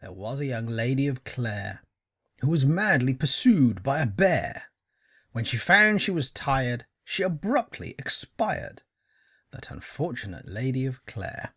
there was a young lady of Clare who was madly pursued by a bear. When she found she was tired, she abruptly expired. That unfortunate lady of Clare.